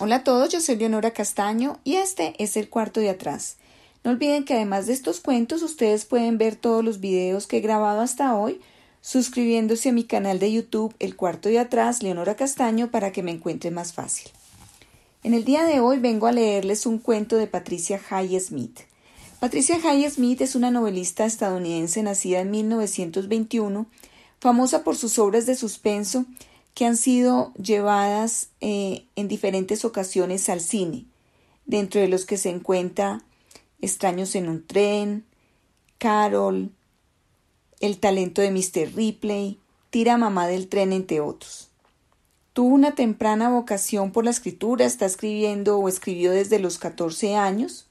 Hola a todos, yo soy Leonora Castaño y este es el cuarto de atrás. No olviden que además de estos cuentos ustedes pueden ver todos los videos que he grabado hasta hoy suscribiéndose a mi canal de YouTube El cuarto de atrás Leonora Castaño para que me encuentre más fácil. En el día de hoy vengo a leerles un cuento de Patricia Hayes Smith. Patricia Hay Smith es una novelista estadounidense nacida en 1921, famosa por sus obras de suspenso que han sido llevadas eh, en diferentes ocasiones al cine, dentro de los que se encuentra Extraños en un tren, Carol, El talento de Mr. Ripley, Tira mamá del tren, entre otros. Tuvo una temprana vocación por la escritura, está escribiendo o escribió desde los 14 años.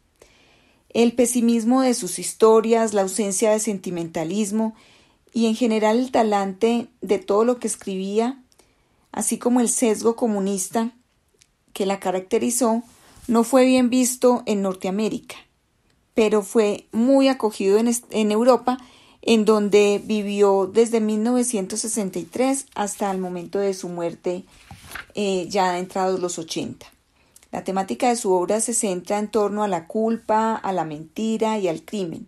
El pesimismo de sus historias, la ausencia de sentimentalismo y en general el talante de todo lo que escribía así como el sesgo comunista que la caracterizó, no fue bien visto en Norteamérica, pero fue muy acogido en, Europa, en donde vivió desde 1963 hasta el momento de su muerte, eh, ya entrados los 80. La temática de su obra se centra en torno a la culpa, a la mentira y al crimen.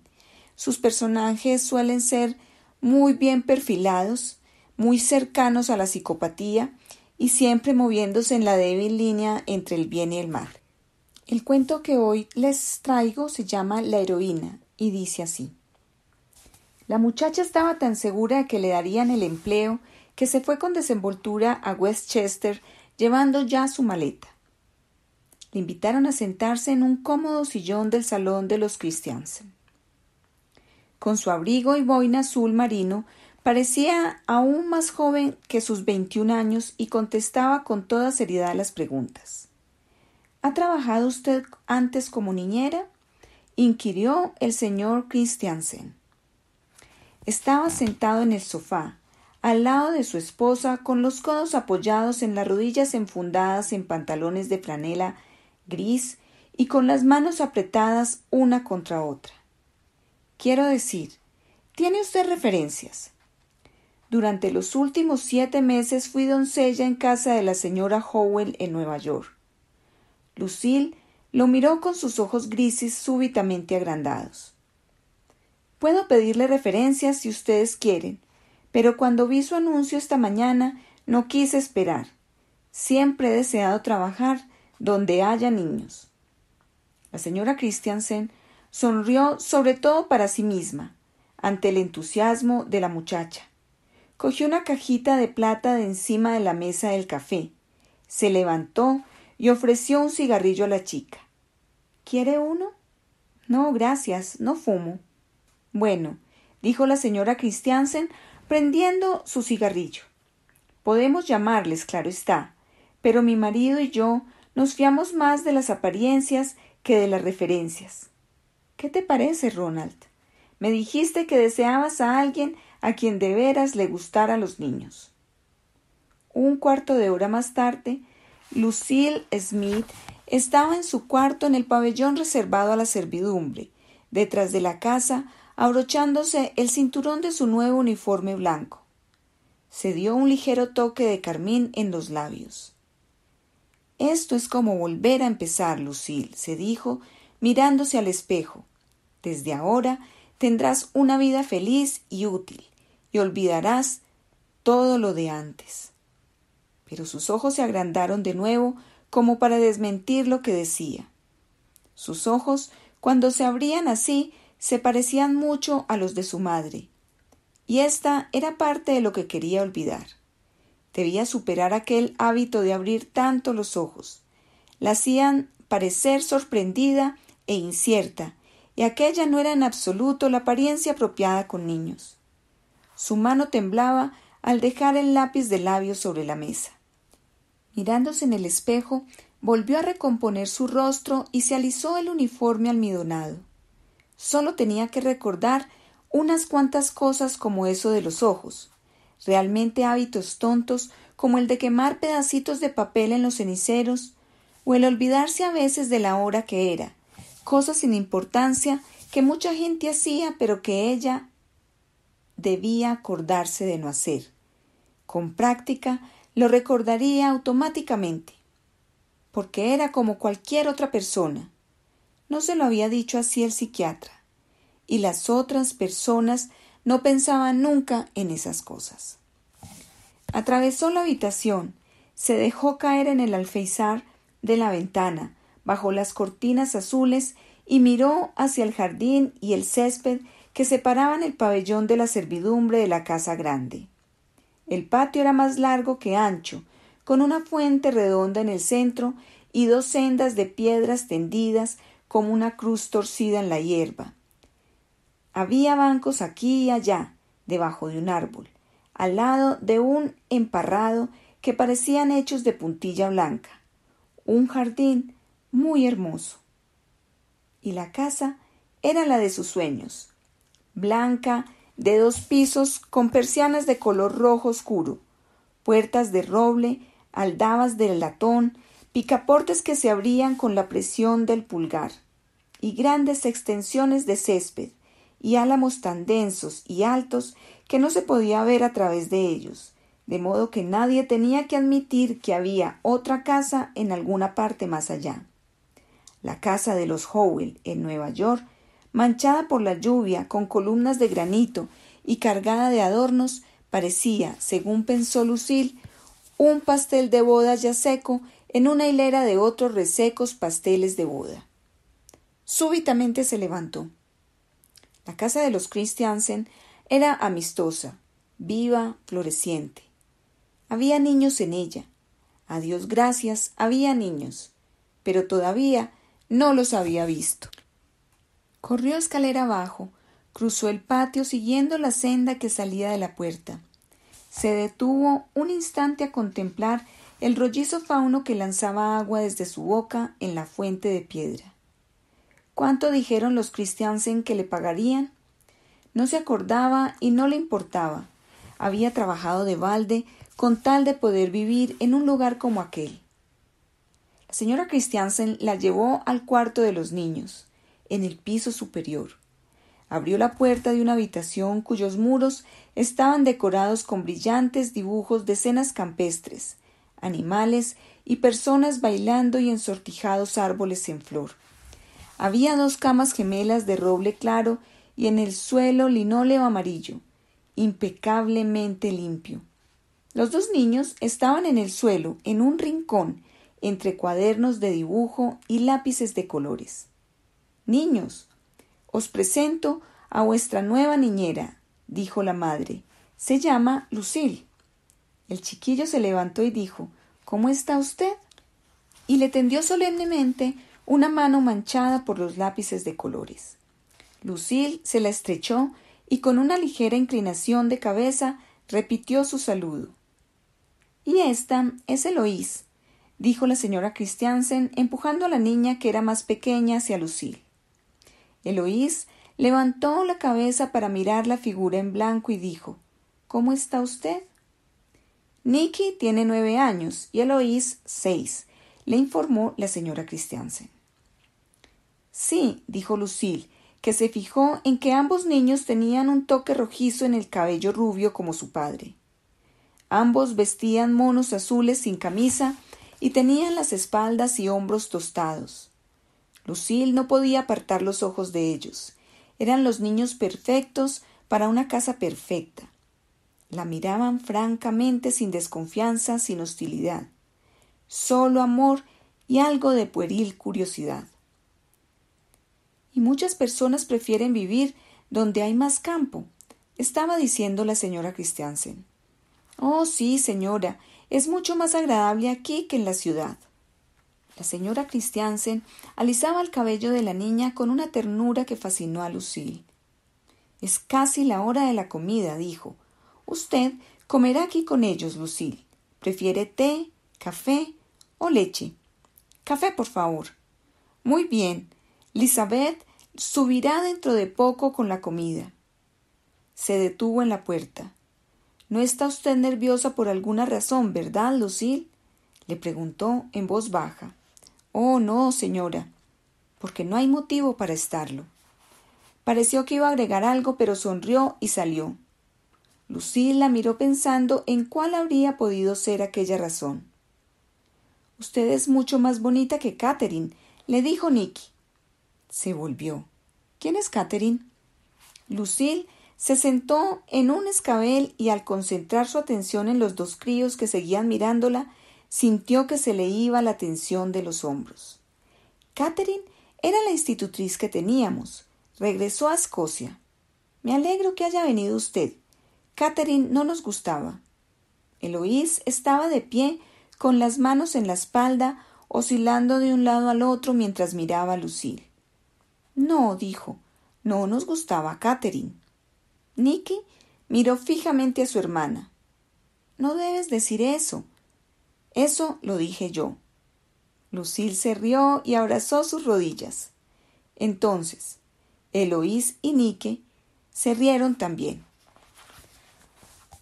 Sus personajes suelen ser muy bien perfilados muy cercanos a la psicopatía y siempre moviéndose en la débil línea entre el bien y el mal. El cuento que hoy les traigo se llama La heroína y dice así. La muchacha estaba tan segura de que le darían el empleo que se fue con desenvoltura a Westchester llevando ya su maleta. Le invitaron a sentarse en un cómodo sillón del salón de los Christiansen. Con su abrigo y boina azul marino Parecía aún más joven que sus 21 años y contestaba con toda seriedad las preguntas. ¿Ha trabajado usted antes como niñera? inquirió el señor Christiansen. Estaba sentado en el sofá, al lado de su esposa, con los codos apoyados en las rodillas enfundadas en pantalones de franela gris y con las manos apretadas una contra otra. Quiero decir, ¿tiene usted referencias? Durante los últimos siete meses fui doncella en casa de la señora Howell en Nueva York. Lucille lo miró con sus ojos grises súbitamente agrandados. Puedo pedirle referencias si ustedes quieren, pero cuando vi su anuncio esta mañana no quise esperar. Siempre he deseado trabajar donde haya niños. La señora Christiansen sonrió sobre todo para sí misma, ante el entusiasmo de la muchacha. Cogió una cajita de plata de encima de la mesa del café. Se levantó y ofreció un cigarrillo a la chica. ¿Quiere uno? No, gracias, no fumo. Bueno, dijo la señora Christiansen, prendiendo su cigarrillo. Podemos llamarles, claro está, pero mi marido y yo nos fiamos más de las apariencias que de las referencias. ¿Qué te parece, Ronald? Me dijiste que deseabas a alguien a quien de veras le gustara a los niños. Un cuarto de hora más tarde, Lucille Smith estaba en su cuarto en el pabellón reservado a la servidumbre, detrás de la casa, abrochándose el cinturón de su nuevo uniforme blanco. Se dio un ligero toque de carmín en los labios. Esto es como volver a empezar, Lucille, se dijo, mirándose al espejo. Desde ahora tendrás una vida feliz y útil y olvidarás todo lo de antes. Pero sus ojos se agrandaron de nuevo como para desmentir lo que decía. Sus ojos, cuando se abrían así, se parecían mucho a los de su madre, y esta era parte de lo que quería olvidar. Debía superar aquel hábito de abrir tanto los ojos. La hacían parecer sorprendida e incierta, y aquella no era en absoluto la apariencia apropiada con niños. Su mano temblaba al dejar el lápiz de labios sobre la mesa. Mirándose en el espejo, volvió a recomponer su rostro y se alisó el uniforme almidonado. Solo tenía que recordar unas cuantas cosas como eso de los ojos, realmente hábitos tontos como el de quemar pedacitos de papel en los ceniceros, o el olvidarse a veces de la hora que era, cosas sin importancia que mucha gente hacía pero que ella debía acordarse de no hacer. Con práctica lo recordaría automáticamente, porque era como cualquier otra persona. No se lo había dicho así el psiquiatra, y las otras personas no pensaban nunca en esas cosas. Atravesó la habitación, se dejó caer en el alféizar de la ventana, bajo las cortinas azules, y miró hacia el jardín y el césped que separaban el pabellón de la servidumbre de la casa grande. El patio era más largo que ancho, con una fuente redonda en el centro y dos sendas de piedras tendidas como una cruz torcida en la hierba. Había bancos aquí y allá, debajo de un árbol, al lado de un emparrado que parecían hechos de puntilla blanca. Un jardín muy hermoso. Y la casa era la de sus sueños, blanca, de dos pisos con persianas de color rojo oscuro, puertas de roble, aldabas de latón, picaportes que se abrían con la presión del pulgar, y grandes extensiones de césped, y álamos tan densos y altos que no se podía ver a través de ellos, de modo que nadie tenía que admitir que había otra casa en alguna parte más allá. La casa de los Howell en Nueva York manchada por la lluvia, con columnas de granito y cargada de adornos, parecía, según pensó Lucil, un pastel de boda ya seco en una hilera de otros resecos pasteles de boda. Súbitamente se levantó. La casa de los Christiansen era amistosa, viva, floreciente. Había niños en ella. A Dios gracias, había niños, pero todavía no los había visto. Corrió escalera abajo, cruzó el patio siguiendo la senda que salía de la puerta. Se detuvo un instante a contemplar el rollizo fauno que lanzaba agua desde su boca en la fuente de piedra. ¿Cuánto dijeron los Christiansen que le pagarían? No se acordaba y no le importaba. Había trabajado de balde con tal de poder vivir en un lugar como aquel. La señora Christiansen la llevó al cuarto de los niños en el piso superior. Abrió la puerta de una habitación cuyos muros estaban decorados con brillantes dibujos de escenas campestres, animales y personas bailando y ensortijados árboles en flor. Había dos camas gemelas de roble claro y en el suelo linóleo amarillo, impecablemente limpio. Los dos niños estaban en el suelo, en un rincón, entre cuadernos de dibujo y lápices de colores. Niños, os presento a vuestra nueva niñera, dijo la madre. Se llama Lucil. El chiquillo se levantó y dijo ¿Cómo está usted? y le tendió solemnemente una mano manchada por los lápices de colores. Lucil se la estrechó y con una ligera inclinación de cabeza repitió su saludo. Y esta es Eloís, dijo la señora Christiansen, empujando a la niña que era más pequeña hacia Lucil. Eloís levantó la cabeza para mirar la figura en blanco y dijo ¿Cómo está usted? Nicky tiene nueve años y Eloís seis, le informó la señora Christiansen. Sí, dijo Lucille, que se fijó en que ambos niños tenían un toque rojizo en el cabello rubio como su padre. Ambos vestían monos azules sin camisa y tenían las espaldas y hombros tostados. Lucille no podía apartar los ojos de ellos. Eran los niños perfectos para una casa perfecta. La miraban francamente, sin desconfianza, sin hostilidad. Solo amor y algo de pueril curiosidad. Y muchas personas prefieren vivir donde hay más campo, estaba diciendo la señora Christiansen. Oh, sí, señora, es mucho más agradable aquí que en la ciudad. La señora Christiansen alisaba el cabello de la niña con una ternura que fascinó a Lucille. Es casi la hora de la comida, dijo. Usted comerá aquí con ellos, Lucille. ¿Prefiere té, café o leche? Café, por favor. Muy bien. Lisabeth subirá dentro de poco con la comida. Se detuvo en la puerta. ¿No está usted nerviosa por alguna razón, verdad, Lucille? le preguntó en voz baja. Oh, no, señora, porque no hay motivo para estarlo. Pareció que iba a agregar algo, pero sonrió y salió. Lucille la miró pensando en cuál habría podido ser aquella razón. Usted es mucho más bonita que Catherine, le dijo Nicky. Se volvió. ¿Quién es Catherine? Lucille se sentó en un escabel y al concentrar su atención en los dos críos que seguían mirándola, sintió que se le iba la tensión de los hombros. Catherine era la institutriz que teníamos. Regresó a Escocia. Me alegro que haya venido usted. Catherine no nos gustaba. Eloís estaba de pie, con las manos en la espalda, oscilando de un lado al otro mientras miraba a Lucille. No, dijo, no nos gustaba Catherine. Nicky miró fijamente a su hermana. No debes decir eso, eso lo dije yo. Lucille se rió y abrazó sus rodillas. Entonces, Eloís y Nique se rieron también.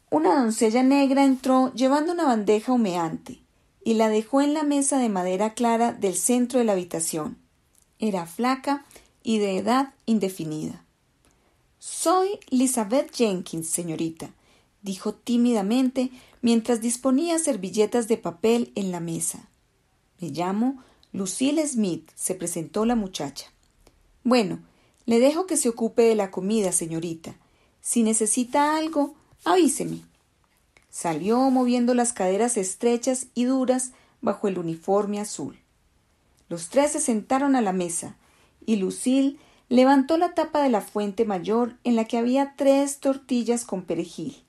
Una doncella negra entró llevando una bandeja humeante y la dejó en la mesa de madera clara del centro de la habitación. Era flaca y de edad indefinida. Soy Elizabeth Jenkins, señorita, dijo tímidamente mientras disponía servilletas de papel en la mesa. Me llamo Lucille Smith, se presentó la muchacha. Bueno, le dejo que se ocupe de la comida, señorita. Si necesita algo, avíseme. Salió moviendo las caderas estrechas y duras bajo el uniforme azul. Los tres se sentaron a la mesa y Lucille levantó la tapa de la fuente mayor en la que había tres tortillas con perejil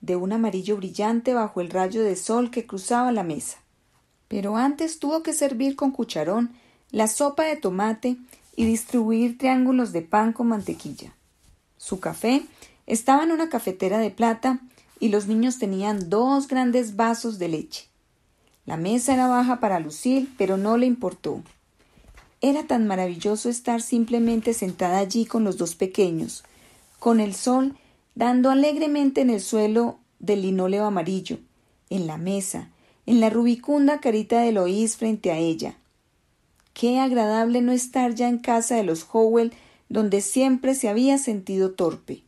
de un amarillo brillante bajo el rayo de sol que cruzaba la mesa. Pero antes tuvo que servir con cucharón la sopa de tomate y distribuir triángulos de pan con mantequilla. Su café estaba en una cafetera de plata y los niños tenían dos grandes vasos de leche. La mesa era baja para lucir, pero no le importó. Era tan maravilloso estar simplemente sentada allí con los dos pequeños, con el sol dando alegremente en el suelo del linóleo amarillo, en la mesa, en la rubicunda carita de Lois frente a ella. Qué agradable no estar ya en casa de los Howell, donde siempre se había sentido torpe.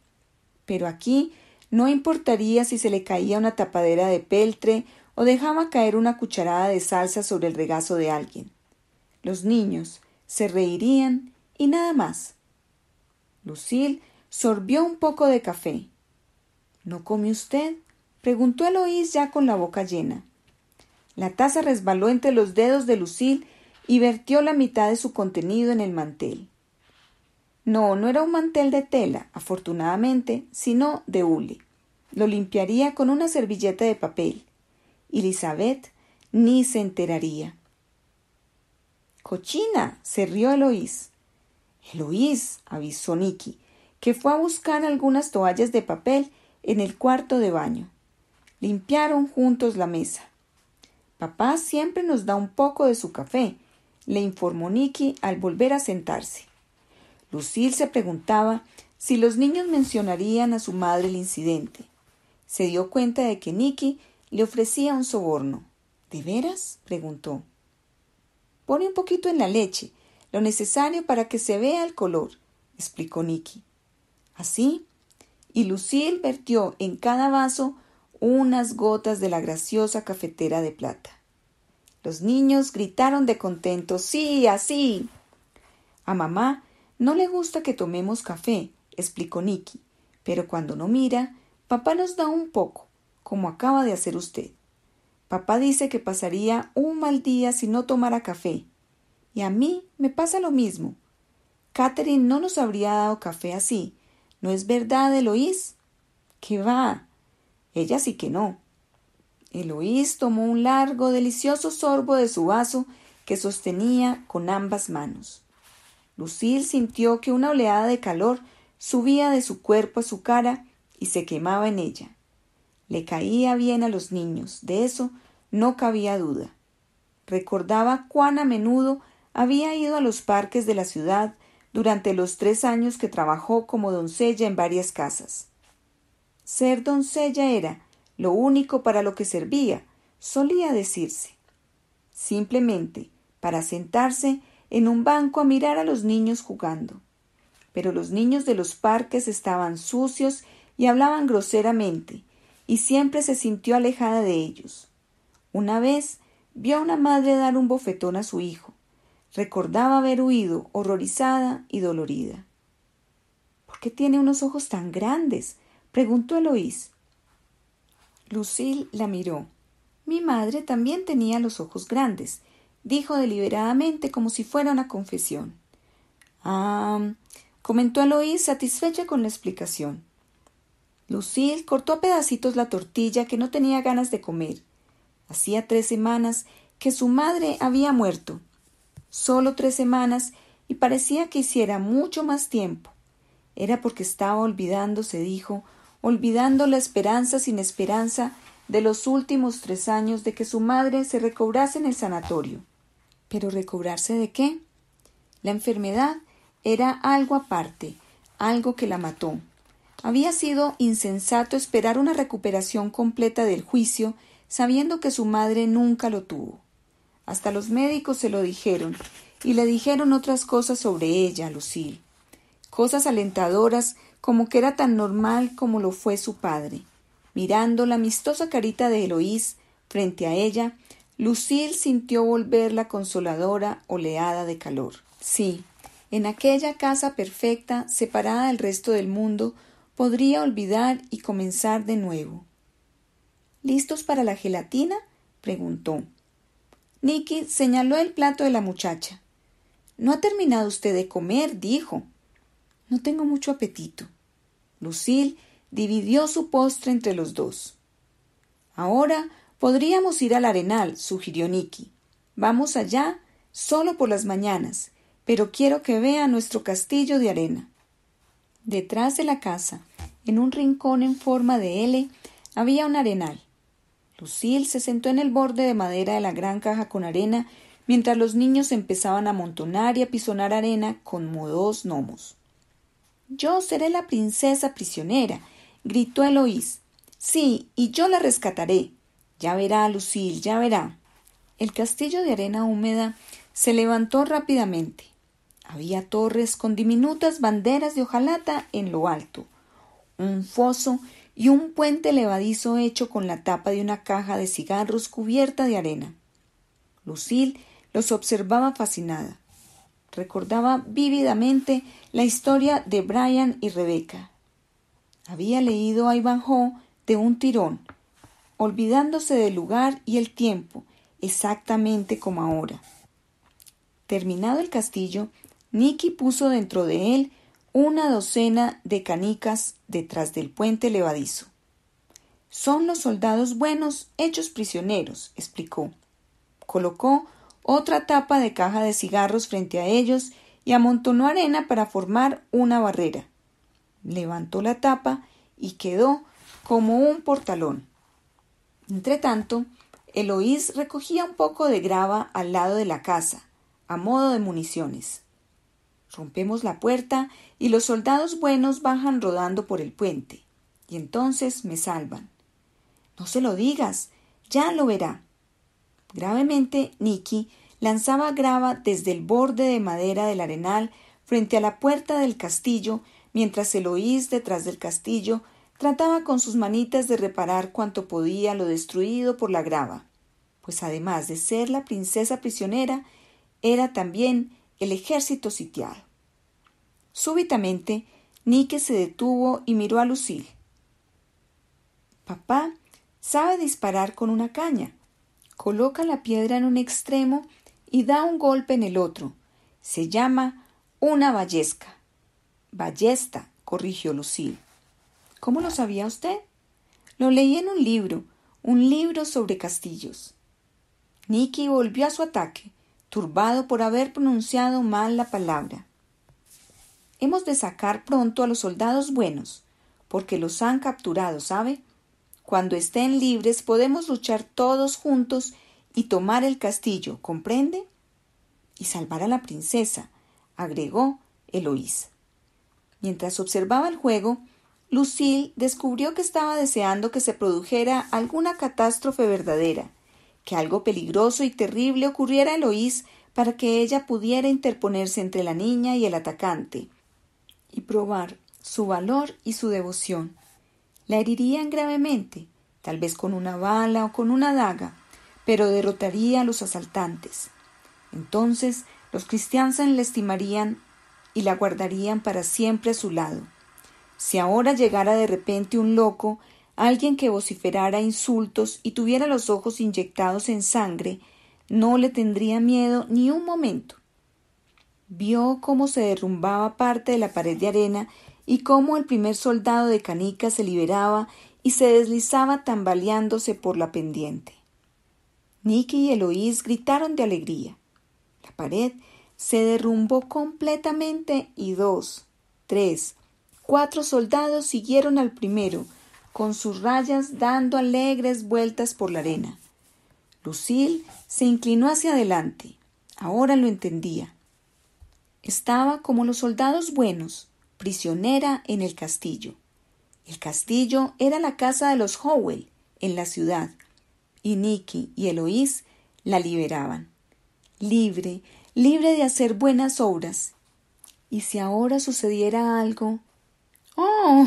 Pero aquí no importaría si se le caía una tapadera de peltre o dejaba caer una cucharada de salsa sobre el regazo de alguien. Los niños se reirían y nada más. Lucille Sorbió un poco de café. ¿No come usted? preguntó Eloís ya con la boca llena. La taza resbaló entre los dedos de Lucil y vertió la mitad de su contenido en el mantel. No, no era un mantel de tela, afortunadamente, sino de hule. Lo limpiaría con una servilleta de papel. Elizabeth ni se enteraría. Cochina, se rió Eloís. Eloís, avisó Nicky, que fue a buscar algunas toallas de papel en el cuarto de baño. Limpiaron juntos la mesa. Papá siempre nos da un poco de su café, le informó Nicky al volver a sentarse. Lucille se preguntaba si los niños mencionarían a su madre el incidente. Se dio cuenta de que Nicky le ofrecía un soborno. ¿De veras? preguntó. Pone un poquito en la leche, lo necesario para que se vea el color, explicó Nicky. Así, y Lucille vertió en cada vaso unas gotas de la graciosa cafetera de plata. Los niños gritaron de contento, sí, así. A mamá no le gusta que tomemos café, explicó Nicky, pero cuando no mira, papá nos da un poco, como acaba de hacer usted. Papá dice que pasaría un mal día si no tomara café. Y a mí me pasa lo mismo. Catherine no nos habría dado café así, ¿No es verdad, Eloís? ¿Qué va? Ella sí que no. Eloís tomó un largo, delicioso sorbo de su vaso que sostenía con ambas manos. Lucille sintió que una oleada de calor subía de su cuerpo a su cara y se quemaba en ella. Le caía bien a los niños, de eso no cabía duda. Recordaba cuán a menudo había ido a los parques de la ciudad durante los tres años que trabajó como doncella en varias casas. Ser doncella era lo único para lo que servía, solía decirse. Simplemente para sentarse en un banco a mirar a los niños jugando. Pero los niños de los parques estaban sucios y hablaban groseramente, y siempre se sintió alejada de ellos. Una vez vio a una madre dar un bofetón a su hijo, Recordaba haber huido, horrorizada y dolorida. ¿Por qué tiene unos ojos tan grandes? preguntó Eloís. Lucille la miró. Mi madre también tenía los ojos grandes, dijo deliberadamente como si fuera una confesión. Ah, comentó Eloís satisfecha con la explicación. Lucille cortó a pedacitos la tortilla que no tenía ganas de comer. Hacía tres semanas que su madre había muerto solo tres semanas y parecía que hiciera mucho más tiempo. Era porque estaba olvidando, se dijo, olvidando la esperanza sin esperanza de los últimos tres años de que su madre se recobrase en el sanatorio. Pero recobrarse de qué? La enfermedad era algo aparte, algo que la mató. Había sido insensato esperar una recuperación completa del juicio, sabiendo que su madre nunca lo tuvo. Hasta los médicos se lo dijeron, y le dijeron otras cosas sobre ella, Lucille, cosas alentadoras como que era tan normal como lo fue su padre. Mirando la amistosa carita de Eloís frente a ella, Lucille sintió volver la consoladora oleada de calor. Sí, en aquella casa perfecta, separada del resto del mundo, podría olvidar y comenzar de nuevo. ¿Listos para la gelatina? preguntó. Nicky señaló el plato de la muchacha. No ha terminado usted de comer, dijo. No tengo mucho apetito. Lucille dividió su postre entre los dos. Ahora podríamos ir al arenal, sugirió Nicky. Vamos allá solo por las mañanas, pero quiero que vea nuestro castillo de arena. Detrás de la casa, en un rincón en forma de L, había un arenal. Lucille se sentó en el borde de madera de la gran caja con arena mientras los niños empezaban a amontonar y a pisonar arena con dos gnomos. Yo seré la princesa prisionera, gritó Eloís. Sí, y yo la rescataré. Ya verá, Lucille, ya verá. El castillo de arena húmeda se levantó rápidamente. Había torres con diminutas banderas de hojalata en lo alto. Un foso y un puente levadizo hecho con la tapa de una caja de cigarros cubierta de arena. Lucille los observaba fascinada. Recordaba vívidamente la historia de Brian y Rebeca. Había leído a Ivanhoe de un tirón, olvidándose del lugar y el tiempo, exactamente como ahora. Terminado el castillo, Nicky puso dentro de él una docena de canicas detrás del puente levadizo. Son los soldados buenos hechos prisioneros, explicó. Colocó otra tapa de caja de cigarros frente a ellos y amontonó arena para formar una barrera. Levantó la tapa y quedó como un portalón. Entretanto, Eloís recogía un poco de grava al lado de la casa, a modo de municiones. Rompemos la puerta y los soldados buenos bajan rodando por el puente. Y entonces me salvan. No se lo digas, ya lo verá. Gravemente, Nicky lanzaba grava desde el borde de madera del arenal frente a la puerta del castillo, mientras Eloís, detrás del castillo, trataba con sus manitas de reparar cuanto podía lo destruido por la grava, pues además de ser la princesa prisionera, era también el ejército sitiado. Súbitamente, Niki se detuvo y miró a Lucille. Papá sabe disparar con una caña. Coloca la piedra en un extremo y da un golpe en el otro. Se llama una ballesca. Ballesta, corrigió Lucille. ¿Cómo lo sabía usted? Lo leí en un libro, un libro sobre castillos. Nicky volvió a su ataque, turbado por haber pronunciado mal la palabra. Hemos de sacar pronto a los soldados buenos, porque los han capturado, ¿sabe? Cuando estén libres podemos luchar todos juntos y tomar el castillo, ¿comprende? Y salvar a la princesa, agregó Eloísa. Mientras observaba el juego, Lucille descubrió que estaba deseando que se produjera alguna catástrofe verdadera, que algo peligroso y terrible ocurriera a Eloís para que ella pudiera interponerse entre la niña y el atacante y probar su valor y su devoción. La herirían gravemente, tal vez con una bala o con una daga, pero derrotaría a los asaltantes. Entonces los cristianos la estimarían y la guardarían para siempre a su lado. Si ahora llegara de repente un loco Alguien que vociferara insultos y tuviera los ojos inyectados en sangre no le tendría miedo ni un momento. Vio cómo se derrumbaba parte de la pared de arena y cómo el primer soldado de Canica se liberaba y se deslizaba tambaleándose por la pendiente. Nicky y Eloís gritaron de alegría. La pared se derrumbó completamente y dos, tres, cuatro soldados siguieron al primero, con sus rayas dando alegres vueltas por la arena. Lucille se inclinó hacia adelante. Ahora lo entendía. Estaba como los soldados buenos, prisionera en el castillo. El castillo era la casa de los Howell en la ciudad, y Nicky y Eloís la liberaban. Libre, libre de hacer buenas obras. ¿Y si ahora sucediera algo? ¡Oh!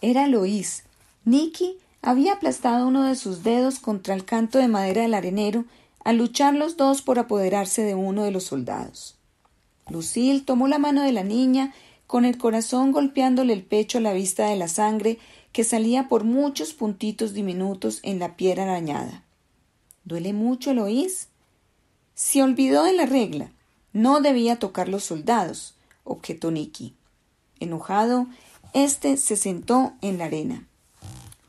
Era Eloís, Nicky había aplastado uno de sus dedos contra el canto de madera del arenero al luchar los dos por apoderarse de uno de los soldados. Lucille tomó la mano de la niña, con el corazón golpeándole el pecho a la vista de la sangre que salía por muchos puntitos diminutos en la piedra arañada. ¿Duele mucho, Lois? Se olvidó de la regla. No debía tocar los soldados, objetó Nicky. Enojado, éste se sentó en la arena.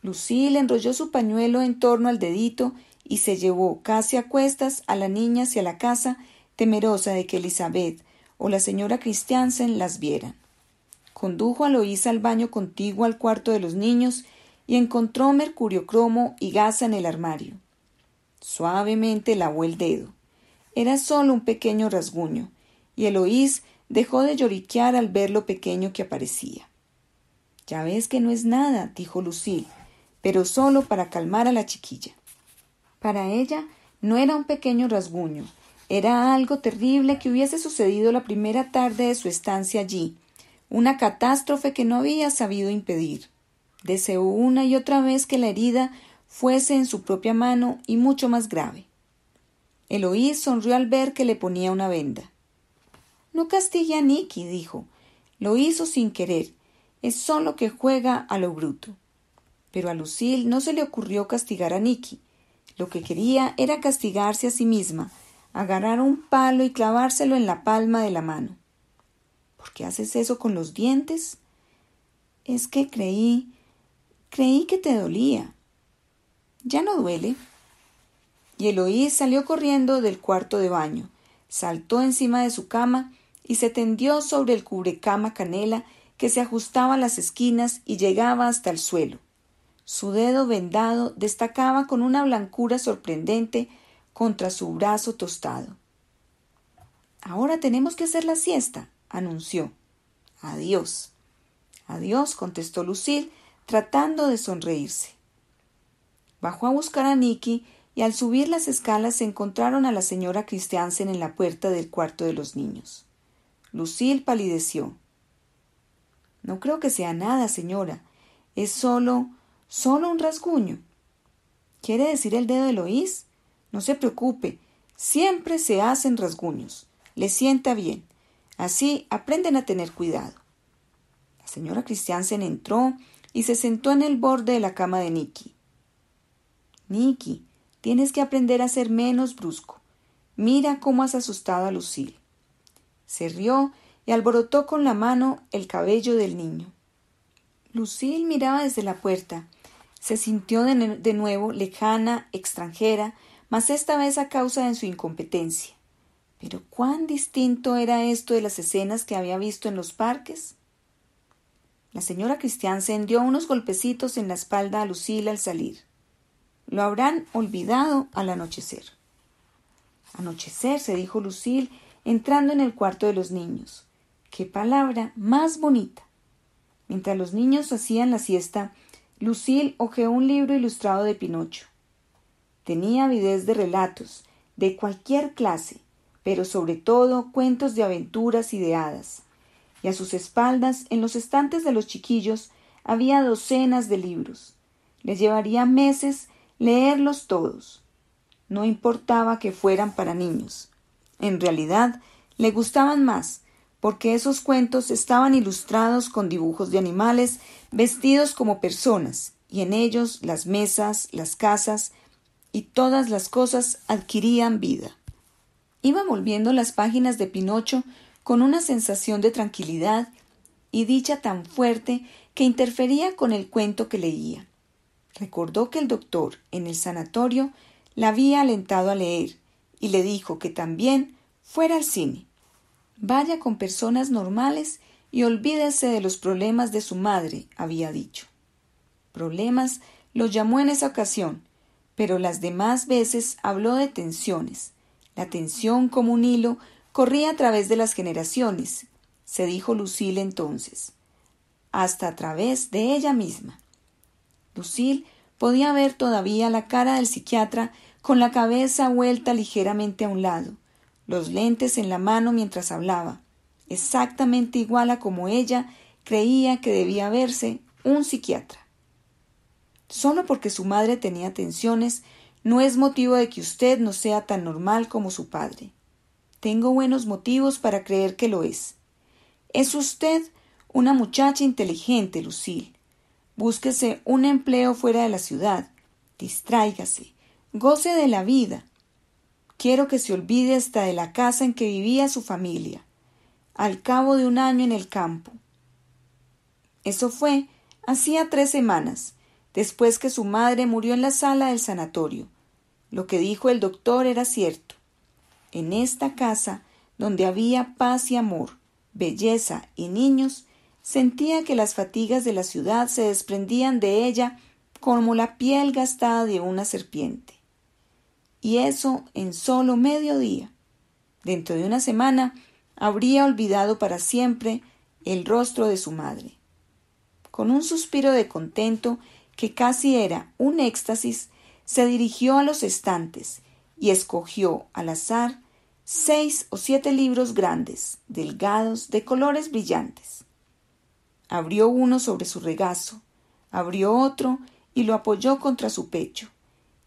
Lucille enrolló su pañuelo en torno al dedito y se llevó casi a cuestas a la niña hacia la casa, temerosa de que Elizabeth o la señora Christiansen las vieran. Condujo a Loisa al baño contiguo al cuarto de los niños y encontró mercurio cromo y gasa en el armario. Suavemente lavó el dedo. Era solo un pequeño rasguño, y Eloís dejó de lloriquear al ver lo pequeño que aparecía. Ya ves que no es nada, dijo Lucille pero solo para calmar a la chiquilla. Para ella no era un pequeño rasguño, era algo terrible que hubiese sucedido la primera tarde de su estancia allí, una catástrofe que no había sabido impedir. Deseó una y otra vez que la herida fuese en su propia mano y mucho más grave. Eloís sonrió al ver que le ponía una venda. No castigue a Nicky, dijo. Lo hizo sin querer. Es solo que juega a lo bruto. Pero a Lucil no se le ocurrió castigar a Nicky. Lo que quería era castigarse a sí misma, agarrar un palo y clavárselo en la palma de la mano. ¿Por qué haces eso con los dientes? Es que creí, creí que te dolía. Ya no duele. Y Eloís salió corriendo del cuarto de baño, saltó encima de su cama y se tendió sobre el cubrecama canela que se ajustaba a las esquinas y llegaba hasta el suelo. Su dedo vendado destacaba con una blancura sorprendente contra su brazo tostado. Ahora tenemos que hacer la siesta, anunció. Adiós. Adiós, contestó Lucille, tratando de sonreírse. Bajó a buscar a Nicky y al subir las escalas se encontraron a la señora Christiansen en la puerta del cuarto de los niños. Lucil palideció. No creo que sea nada, señora. Es solo. Solo un rasguño. ¿Quiere decir el dedo de Lois? No se preocupe, siempre se hacen rasguños. Le sienta bien. Así aprenden a tener cuidado. La señora Christiansen entró y se sentó en el borde de la cama de Nicky. Nicky, tienes que aprender a ser menos brusco. Mira cómo has asustado a Lucille. Se rió y alborotó con la mano el cabello del niño. Lucille miraba desde la puerta. Se sintió de nuevo lejana, extranjera, mas esta vez a causa de su incompetencia. Pero cuán distinto era esto de las escenas que había visto en los parques. La señora Cristian se hendió unos golpecitos en la espalda a Lucila al salir. Lo habrán olvidado al anochecer. Anochecer, se dijo Lucille, entrando en el cuarto de los niños. Qué palabra más bonita. Mientras los niños hacían la siesta, Lucille hojeó un libro ilustrado de Pinocho. Tenía avidez de relatos, de cualquier clase, pero sobre todo cuentos de aventuras ideadas. Y a sus espaldas, en los estantes de los chiquillos, había docenas de libros. Les llevaría meses leerlos todos. No importaba que fueran para niños. En realidad, le gustaban más porque esos cuentos estaban ilustrados con dibujos de animales vestidos como personas, y en ellos las mesas, las casas y todas las cosas adquirían vida. Iba volviendo las páginas de Pinocho con una sensación de tranquilidad y dicha tan fuerte que interfería con el cuento que leía. Recordó que el doctor en el sanatorio la había alentado a leer y le dijo que también fuera al cine. Vaya con personas normales y olvídese de los problemas de su madre, había dicho. Problemas los llamó en esa ocasión, pero las demás veces habló de tensiones. La tensión como un hilo corría a través de las generaciones, se dijo Lucille entonces, hasta a través de ella misma. Lucille podía ver todavía la cara del psiquiatra con la cabeza vuelta ligeramente a un lado, los lentes en la mano mientras hablaba, exactamente igual a como ella creía que debía verse un psiquiatra. Solo porque su madre tenía tensiones no es motivo de que usted no sea tan normal como su padre. Tengo buenos motivos para creer que lo es. Es usted una muchacha inteligente, Lucille. Búsquese un empleo fuera de la ciudad. Distráigase. Goce de la vida. Quiero que se olvide hasta de la casa en que vivía su familia, al cabo de un año en el campo. Eso fue hacía tres semanas, después que su madre murió en la sala del sanatorio. Lo que dijo el doctor era cierto. En esta casa, donde había paz y amor, belleza y niños, sentía que las fatigas de la ciudad se desprendían de ella como la piel gastada de una serpiente y eso en solo medio día. Dentro de una semana habría olvidado para siempre el rostro de su madre. Con un suspiro de contento que casi era un éxtasis, se dirigió a los estantes y escogió al azar seis o siete libros grandes, delgados, de colores brillantes. Abrió uno sobre su regazo, abrió otro y lo apoyó contra su pecho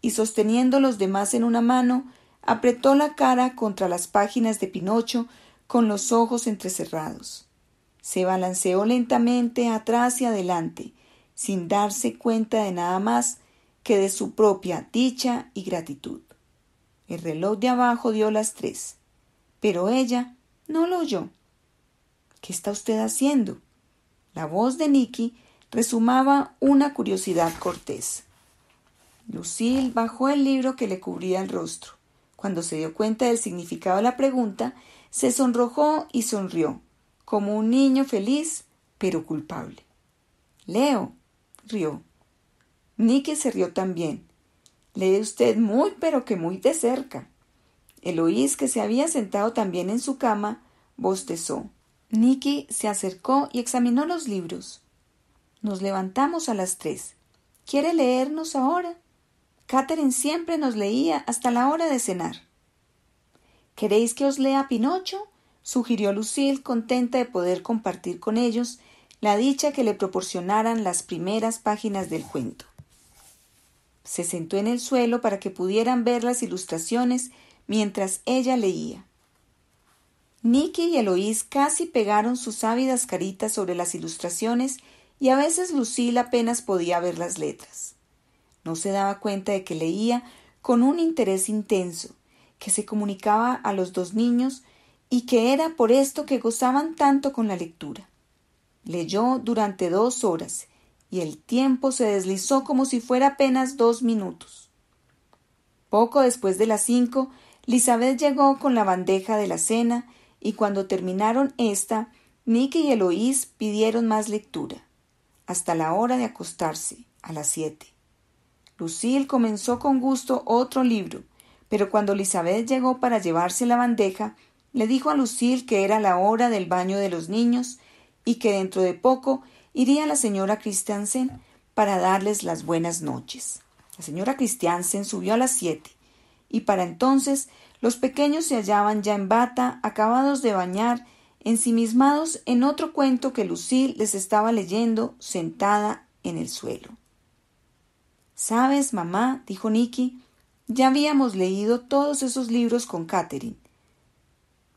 y sosteniendo los demás en una mano, apretó la cara contra las páginas de Pinocho con los ojos entrecerrados. Se balanceó lentamente atrás y adelante, sin darse cuenta de nada más que de su propia dicha y gratitud. El reloj de abajo dio las tres, pero ella no lo oyó. ¿Qué está usted haciendo? La voz de Nicky resumaba una curiosidad cortés. Lucille bajó el libro que le cubría el rostro. Cuando se dio cuenta del significado de la pregunta, se sonrojó y sonrió, como un niño feliz pero culpable. Leo, rió. Nicky se rió también. Lee usted muy pero que muy de cerca. Eloís, que se había sentado también en su cama, bostezó. Nicky se acercó y examinó los libros. Nos levantamos a las tres. ¿Quiere leernos ahora? Catherine siempre nos leía hasta la hora de cenar. ¿Queréis que os lea Pinocho? sugirió Lucille, contenta de poder compartir con ellos la dicha que le proporcionaran las primeras páginas del cuento. Se sentó en el suelo para que pudieran ver las ilustraciones mientras ella leía. Nicky y Eloís casi pegaron sus ávidas caritas sobre las ilustraciones y a veces Lucille apenas podía ver las letras. No se daba cuenta de que leía con un interés intenso, que se comunicaba a los dos niños y que era por esto que gozaban tanto con la lectura. Leyó durante dos horas y el tiempo se deslizó como si fuera apenas dos minutos. Poco después de las cinco, Lisabeth llegó con la bandeja de la cena y cuando terminaron esta, Nicky y Eloís pidieron más lectura, hasta la hora de acostarse, a las siete. Lucil comenzó con gusto otro libro, pero cuando Elizabeth llegó para llevarse la bandeja, le dijo a Lucil que era la hora del baño de los niños y que dentro de poco iría la señora Christiansen para darles las buenas noches. La señora Christiansen subió a las siete, y para entonces los pequeños se hallaban ya en bata, acabados de bañar, ensimismados en otro cuento que Lucil les estaba leyendo sentada en el suelo. Sabes, mamá, dijo Nicky, ya habíamos leído todos esos libros con Katherine.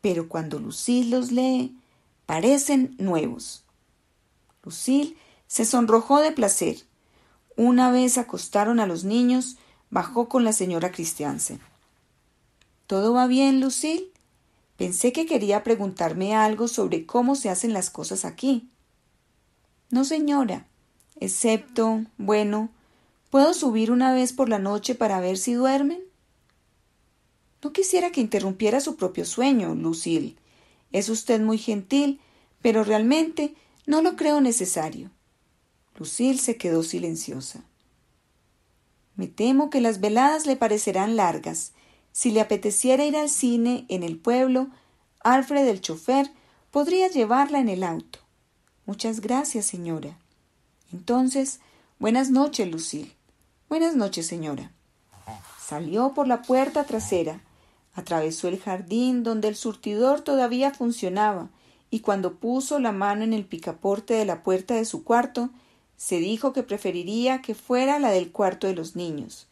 Pero cuando Lucille los lee, parecen nuevos. Lucille se sonrojó de placer. Una vez acostaron a los niños, bajó con la señora Christiansen. ¿Todo va bien, Lucille? Pensé que quería preguntarme algo sobre cómo se hacen las cosas aquí. No, señora, excepto, bueno, ¿Puedo subir una vez por la noche para ver si duermen? No quisiera que interrumpiera su propio sueño, Lucil. Es usted muy gentil, pero realmente no lo creo necesario. Lucil se quedó silenciosa. Me temo que las veladas le parecerán largas. Si le apeteciera ir al cine en el pueblo, Alfred el chofer podría llevarla en el auto. Muchas gracias, señora. Entonces, buenas noches, Lucille. Buenas noches, señora. Salió por la puerta trasera, atravesó el jardín donde el surtidor todavía funcionaba, y cuando puso la mano en el picaporte de la puerta de su cuarto, se dijo que preferiría que fuera la del cuarto de los niños,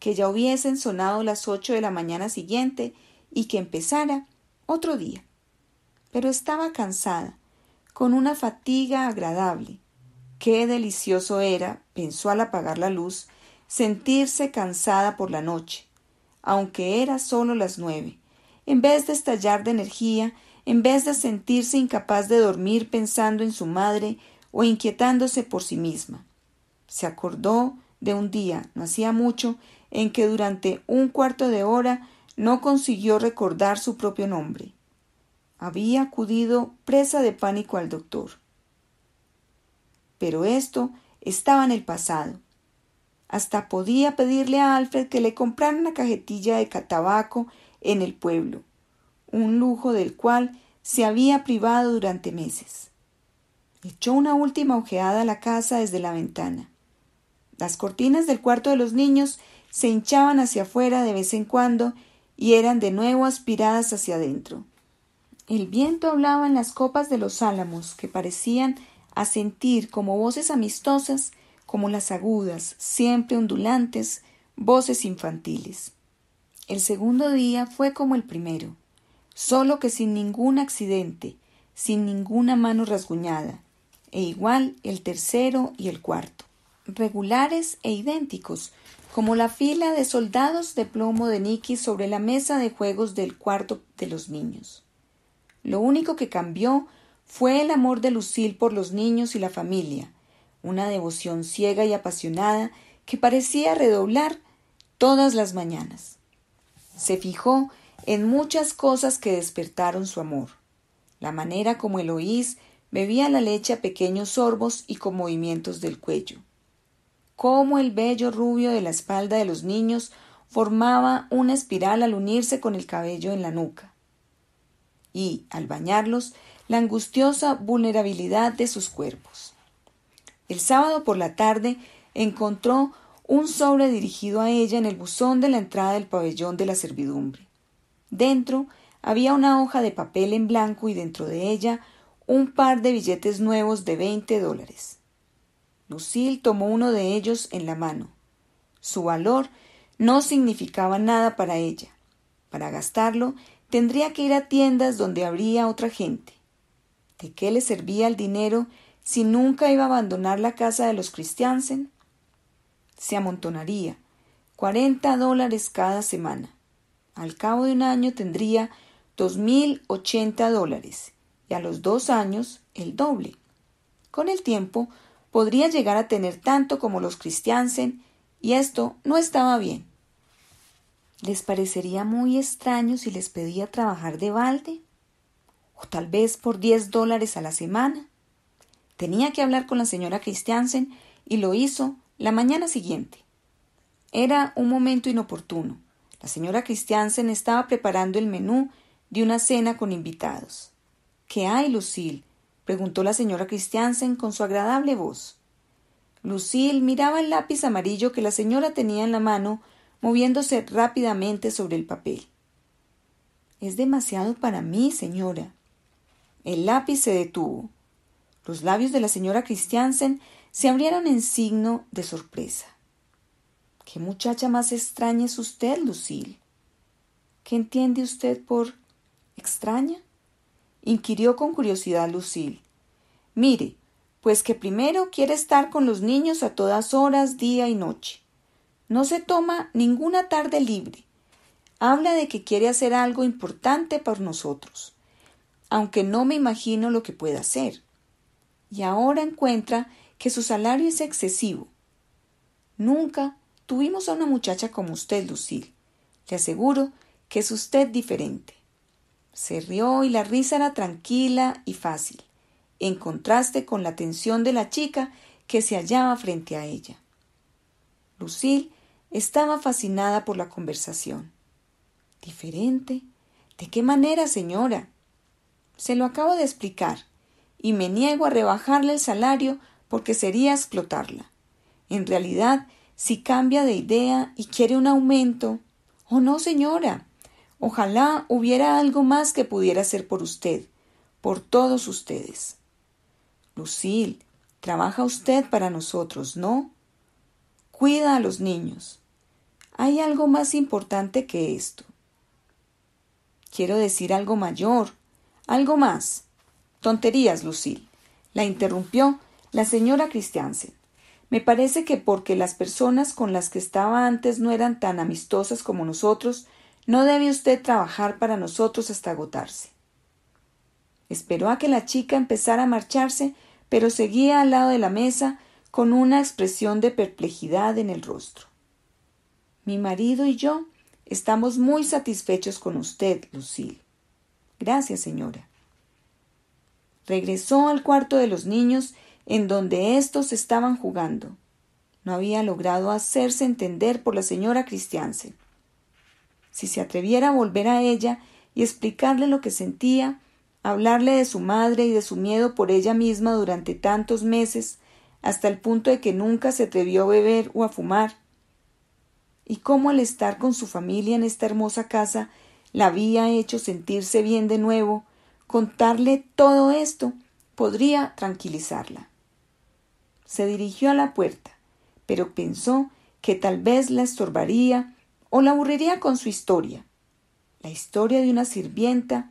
que ya hubiesen sonado las ocho de la mañana siguiente y que empezara otro día. Pero estaba cansada, con una fatiga agradable. Qué delicioso era, pensó al apagar la luz, sentirse cansada por la noche, aunque era solo las nueve. En vez de estallar de energía, en vez de sentirse incapaz de dormir pensando en su madre o inquietándose por sí misma. Se acordó de un día, no hacía mucho, en que durante un cuarto de hora no consiguió recordar su propio nombre. Había acudido presa de pánico al doctor. Pero esto estaba en el pasado. Hasta podía pedirle a Alfred que le comprara una cajetilla de catabaco en el pueblo, un lujo del cual se había privado durante meses. Echó una última ojeada a la casa desde la ventana. Las cortinas del cuarto de los niños se hinchaban hacia afuera de vez en cuando y eran de nuevo aspiradas hacia adentro. El viento hablaba en las copas de los álamos, que parecían asentir como voces amistosas como las agudas, siempre ondulantes, voces infantiles. El segundo día fue como el primero, solo que sin ningún accidente, sin ninguna mano rasguñada, e igual el tercero y el cuarto, regulares e idénticos, como la fila de soldados de plomo de Nicky sobre la mesa de juegos del cuarto de los niños. Lo único que cambió fue el amor de Lucil por los niños y la familia, una devoción ciega y apasionada que parecía redoblar todas las mañanas. Se fijó en muchas cosas que despertaron su amor. La manera como Eloís bebía la leche a pequeños sorbos y con movimientos del cuello. Cómo el bello rubio de la espalda de los niños formaba una espiral al unirse con el cabello en la nuca. Y, al bañarlos, la angustiosa vulnerabilidad de sus cuerpos. El sábado por la tarde encontró un sobre dirigido a ella en el buzón de la entrada del pabellón de la servidumbre. Dentro había una hoja de papel en blanco y dentro de ella un par de billetes nuevos de veinte dólares. Lucille tomó uno de ellos en la mano. Su valor no significaba nada para ella. Para gastarlo tendría que ir a tiendas donde habría otra gente. ¿De qué le servía el dinero si nunca iba a abandonar la casa de los Christiansen, se amontonaría, cuarenta dólares cada semana. Al cabo de un año tendría dos mil ochenta dólares y a los dos años el doble. Con el tiempo podría llegar a tener tanto como los Christiansen y esto no estaba bien. ¿Les parecería muy extraño si les pedía trabajar de balde? ¿O tal vez por diez dólares a la semana? Tenía que hablar con la señora Christiansen y lo hizo la mañana siguiente. Era un momento inoportuno. La señora Christiansen estaba preparando el menú de una cena con invitados. ¿Qué hay, Lucille? preguntó la señora Christiansen con su agradable voz. Lucille miraba el lápiz amarillo que la señora tenía en la mano, moviéndose rápidamente sobre el papel. Es demasiado para mí, señora. El lápiz se detuvo. Los labios de la señora Christiansen se abrieron en signo de sorpresa. ¿Qué muchacha más extraña es usted, Lucille? ¿Qué entiende usted por extraña? inquirió con curiosidad Lucille. Mire, pues que primero quiere estar con los niños a todas horas, día y noche. No se toma ninguna tarde libre. Habla de que quiere hacer algo importante por nosotros, aunque no me imagino lo que pueda hacer y ahora encuentra que su salario es excesivo. Nunca tuvimos a una muchacha como usted, Lucille. Le aseguro que es usted diferente. Se rió y la risa era tranquila y fácil, en contraste con la tensión de la chica que se hallaba frente a ella. Lucille estaba fascinada por la conversación. ¿Diferente? ¿De qué manera, señora? Se lo acabo de explicar y me niego a rebajarle el salario porque sería explotarla. En realidad, si cambia de idea y quiere un aumento. Oh no, señora. Ojalá hubiera algo más que pudiera hacer por usted, por todos ustedes. Lucil, trabaja usted para nosotros, ¿no? Cuida a los niños. Hay algo más importante que esto. Quiero decir algo mayor, algo más. Tonterías, Lucille. La interrumpió la señora Christiansen. Me parece que porque las personas con las que estaba antes no eran tan amistosas como nosotros, no debe usted trabajar para nosotros hasta agotarse. Esperó a que la chica empezara a marcharse, pero seguía al lado de la mesa con una expresión de perplejidad en el rostro. Mi marido y yo estamos muy satisfechos con usted, Lucille. Gracias, señora. Regresó al cuarto de los niños, en donde éstos estaban jugando. No había logrado hacerse entender por la señora Cristianse. Si se atreviera a volver a ella y explicarle lo que sentía, hablarle de su madre y de su miedo por ella misma durante tantos meses, hasta el punto de que nunca se atrevió a beber o a fumar. Y cómo al estar con su familia en esta hermosa casa la había hecho sentirse bien de nuevo, Contarle todo esto podría tranquilizarla. Se dirigió a la puerta, pero pensó que tal vez la estorbaría o la aburriría con su historia, la historia de una sirvienta,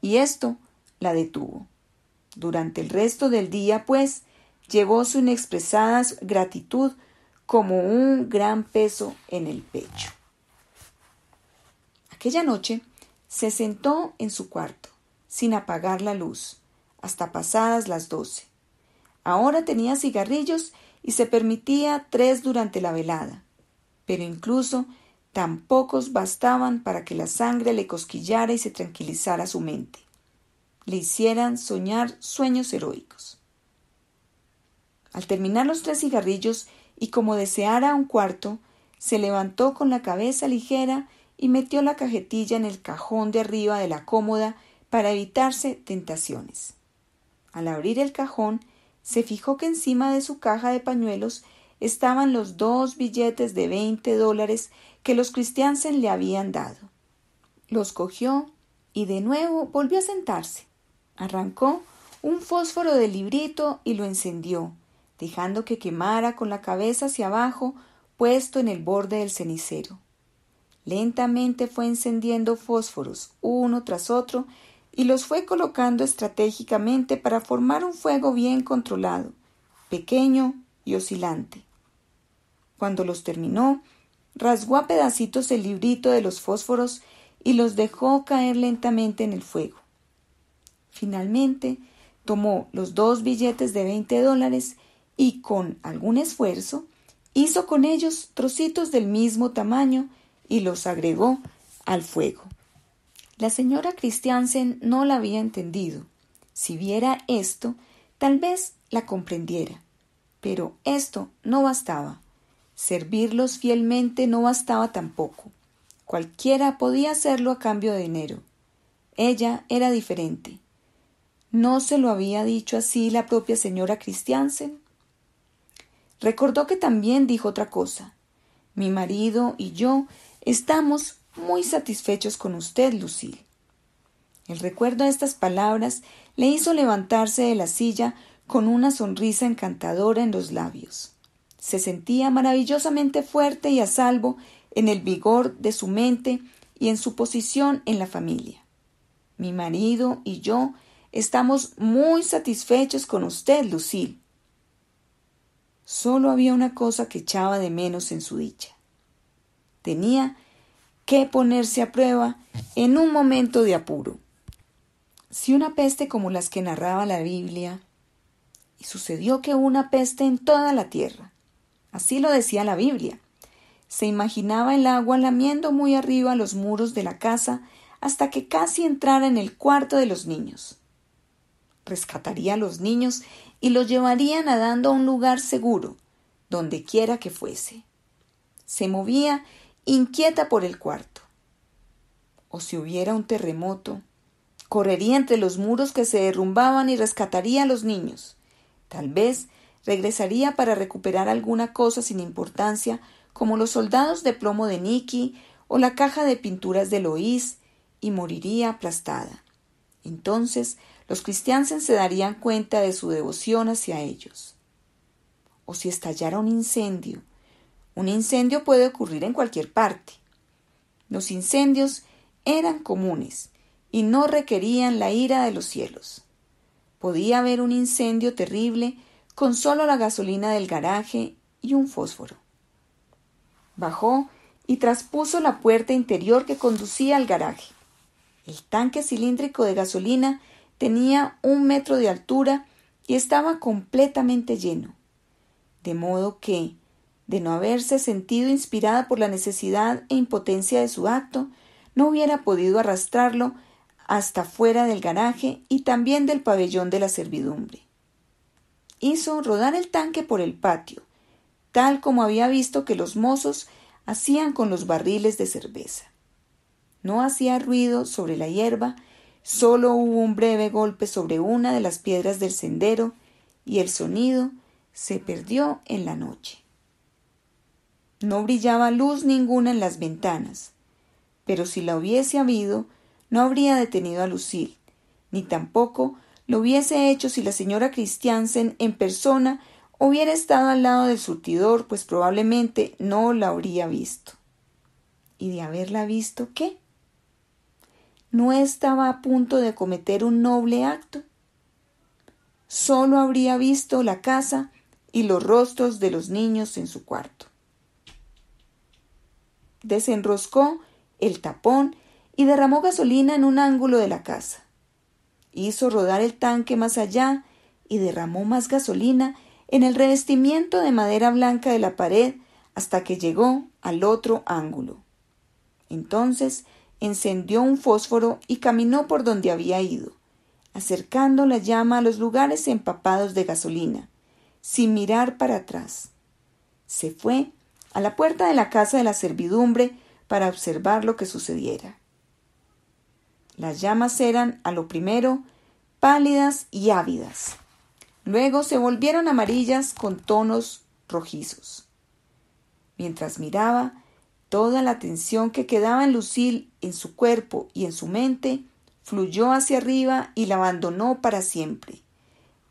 y esto la detuvo. Durante el resto del día, pues, llevó su inexpresada gratitud como un gran peso en el pecho. Aquella noche se sentó en su cuarto sin apagar la luz, hasta pasadas las doce. Ahora tenía cigarrillos y se permitía tres durante la velada, pero incluso tan pocos bastaban para que la sangre le cosquillara y se tranquilizara su mente, le hicieran soñar sueños heroicos. Al terminar los tres cigarrillos y como deseara un cuarto, se levantó con la cabeza ligera y metió la cajetilla en el cajón de arriba de la cómoda para evitarse tentaciones. Al abrir el cajón, se fijó que encima de su caja de pañuelos estaban los dos billetes de veinte dólares que los Christiansen le habían dado. Los cogió y de nuevo volvió a sentarse. Arrancó un fósforo del librito y lo encendió, dejando que quemara con la cabeza hacia abajo, puesto en el borde del cenicero. Lentamente fue encendiendo fósforos uno tras otro y los fue colocando estratégicamente para formar un fuego bien controlado, pequeño y oscilante. Cuando los terminó, rasgó a pedacitos el librito de los fósforos y los dejó caer lentamente en el fuego. Finalmente, tomó los dos billetes de veinte dólares y con algún esfuerzo hizo con ellos trocitos del mismo tamaño y los agregó al fuego. La señora Christiansen no la había entendido. Si viera esto, tal vez la comprendiera. Pero esto no bastaba. Servirlos fielmente no bastaba tampoco. Cualquiera podía hacerlo a cambio de dinero. Ella era diferente. ¿No se lo había dicho así la propia señora Christiansen? Recordó que también dijo otra cosa. Mi marido y yo estamos muy satisfechos con usted, Lucille. El recuerdo de estas palabras le hizo levantarse de la silla con una sonrisa encantadora en los labios. Se sentía maravillosamente fuerte y a salvo en el vigor de su mente y en su posición en la familia. Mi marido y yo estamos muy satisfechos con usted, Lucille. Solo había una cosa que echaba de menos en su dicha. Tenía que ponerse a prueba en un momento de apuro. Si una peste como las que narraba la Biblia, y sucedió que una peste en toda la tierra, así lo decía la Biblia, se imaginaba el agua lamiendo muy arriba los muros de la casa hasta que casi entrara en el cuarto de los niños. Rescataría a los niños y los llevaría nadando a un lugar seguro, donde quiera que fuese. Se movía inquieta por el cuarto. O si hubiera un terremoto, correría entre los muros que se derrumbaban y rescataría a los niños. Tal vez regresaría para recuperar alguna cosa sin importancia, como los soldados de plomo de Nicky o la caja de pinturas de Lois, y moriría aplastada. Entonces los cristianos se darían cuenta de su devoción hacia ellos. O si estallara un incendio, un incendio puede ocurrir en cualquier parte. Los incendios eran comunes y no requerían la ira de los cielos. Podía haber un incendio terrible con solo la gasolina del garaje y un fósforo. Bajó y traspuso la puerta interior que conducía al garaje. El tanque cilíndrico de gasolina tenía un metro de altura y estaba completamente lleno. De modo que, de no haberse sentido inspirada por la necesidad e impotencia de su acto, no hubiera podido arrastrarlo hasta fuera del garaje y también del pabellón de la servidumbre. Hizo rodar el tanque por el patio, tal como había visto que los mozos hacían con los barriles de cerveza. No hacía ruido sobre la hierba, solo hubo un breve golpe sobre una de las piedras del sendero y el sonido se perdió en la noche. No brillaba luz ninguna en las ventanas, pero si la hubiese habido, no habría detenido a Lucille, ni tampoco lo hubiese hecho si la señora Christiansen en persona hubiera estado al lado del surtidor, pues probablemente no la habría visto. ¿Y de haberla visto qué? ¿No estaba a punto de cometer un noble acto? Solo habría visto la casa y los rostros de los niños en su cuarto desenroscó el tapón y derramó gasolina en un ángulo de la casa. Hizo rodar el tanque más allá y derramó más gasolina en el revestimiento de madera blanca de la pared hasta que llegó al otro ángulo. Entonces encendió un fósforo y caminó por donde había ido, acercando la llama a los lugares empapados de gasolina, sin mirar para atrás. Se fue a la puerta de la casa de la servidumbre para observar lo que sucediera. Las llamas eran, a lo primero, pálidas y ávidas. Luego se volvieron amarillas con tonos rojizos. Mientras miraba, toda la tensión que quedaba en Lucil en su cuerpo y en su mente, fluyó hacia arriba y la abandonó para siempre,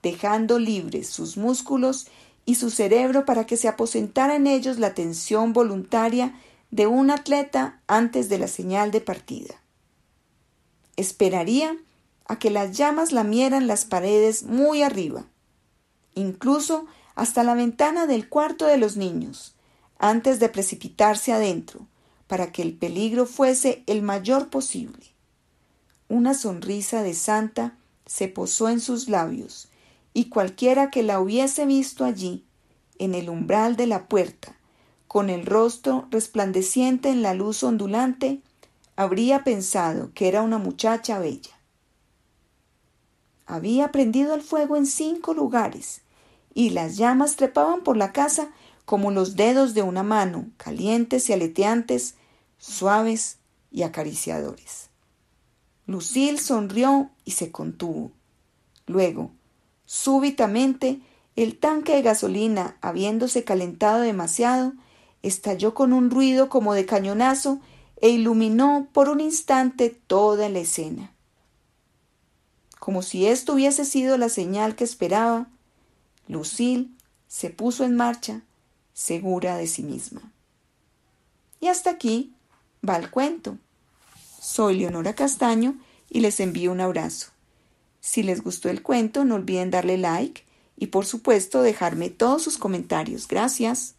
dejando libres sus músculos y su cerebro para que se aposentara en ellos la tensión voluntaria de un atleta antes de la señal de partida. Esperaría a que las llamas lamieran las paredes muy arriba, incluso hasta la ventana del cuarto de los niños, antes de precipitarse adentro, para que el peligro fuese el mayor posible. Una sonrisa de Santa se posó en sus labios, y cualquiera que la hubiese visto allí, en el umbral de la puerta, con el rostro resplandeciente en la luz ondulante, habría pensado que era una muchacha bella. Había prendido el fuego en cinco lugares, y las llamas trepaban por la casa como los dedos de una mano, calientes y aleteantes, suaves y acariciadores. Lucille sonrió y se contuvo. Luego, Súbitamente, el tanque de gasolina, habiéndose calentado demasiado, estalló con un ruido como de cañonazo e iluminó por un instante toda la escena. Como si esto hubiese sido la señal que esperaba, Lucille se puso en marcha, segura de sí misma. Y hasta aquí va el cuento. Soy Leonora Castaño y les envío un abrazo. Si les gustó el cuento, no olviden darle like y por supuesto dejarme todos sus comentarios. Gracias.